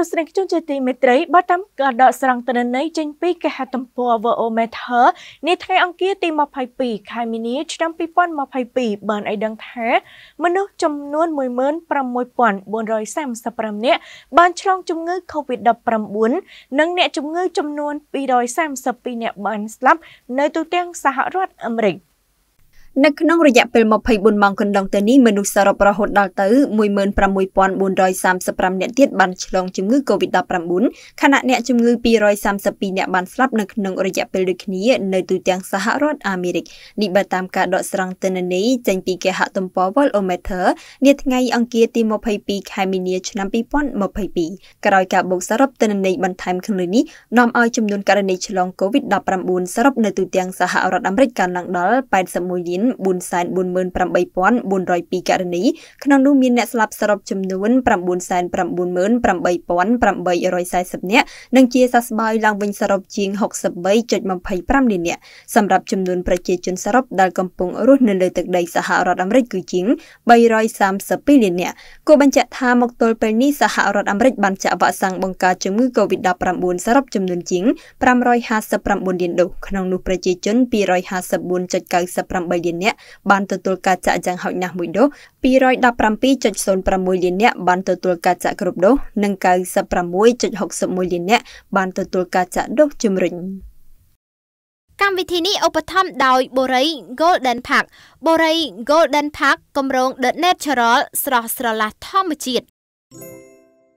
ទស្សនិកជនជាទីមេត្រីបើតាមការដកស្រង់ទិន្នន័យចេញពីគេហទំព័រ Vometer នាថ្ងៃអង្គារទី22ខែមីនាឆ្នាំ2022បានឲ្យដឹងថាមនុស្សចំនួន16435នាក់បានឆ្លងជំងឺ COVID-19 និងអ្នកជំងឺចំនួន232នាក់បានស្លាប់នៅទូទាំងសហរដ្ឋអាមេរិក។នៅក្នុងរយៈពេល24ម៉ោងកន្លងទៅនេះមនុស្សសរុបរហូតដល់ទៅ16435នាក់ទៀតបានឆ្លងជំងឺ Covid-19 ខណៈអ្នកជំងឺ232នាក់បានស្លាប់នៅក្នុងរយៈពេលដូចគ្នានៅទូទាំងសហរដ្ឋអាមេរិកនេះបើតាមការដកស្រង់ទិន្នន័យចេញពីគេហទំព័រ Worldometer នាថ្ងៃអង្គារទី22ខែមីនាឆ្នាំ2022ក្រោយការបូកសរុបទិន្នន័យបន្ថែមខាងលើនេះនាំឲ្យចំនួនករណីឆ្លង Covid-19 សរុបនៅទូទាំងសហរដ្ឋអាមេរិកកើនឡើងដល់81លានមាន448,402ករណីក្នុងនោះមានអ្នកស្លាប់សរុបចំនួន998,840នាក់និងជាសះស្បើយឡើង វិញសរុបជាង63.25លាននាក់សម្រាប់ចំនួនប្រជាជនសរុបដែលកំពុងរស់នៅលើទឹកដីសហរដ្ឋអាមេរិកគឺជាង332លាននាក់គួរបញ្ជាក់ថាមកទល់ពេលនេះសហរដ្ឋអាមេរិកបានចាក់វ៉ាក់សាំងបង្ការជំងឺ Covid-19 សរុបចំនួនជាង559លានដូសក្នុងនោះប្រជាជន254.98លានលាននាក់បានទទួលការចាក់យ៉ាងហោចណាស់មួយដូស217.06លាននាក់បានទទួលការចាក់គ្រប់ដូសនិង96.61លាននាក់បានទទួលការចាក់ដូសជំរុញកម្មវិធីនេះឧបត្ថម្ភដោយបូរី Golden Park បូរី Golden Park គម្រោង The Natural ស្រស់ស្រឡះធម្មជាតិ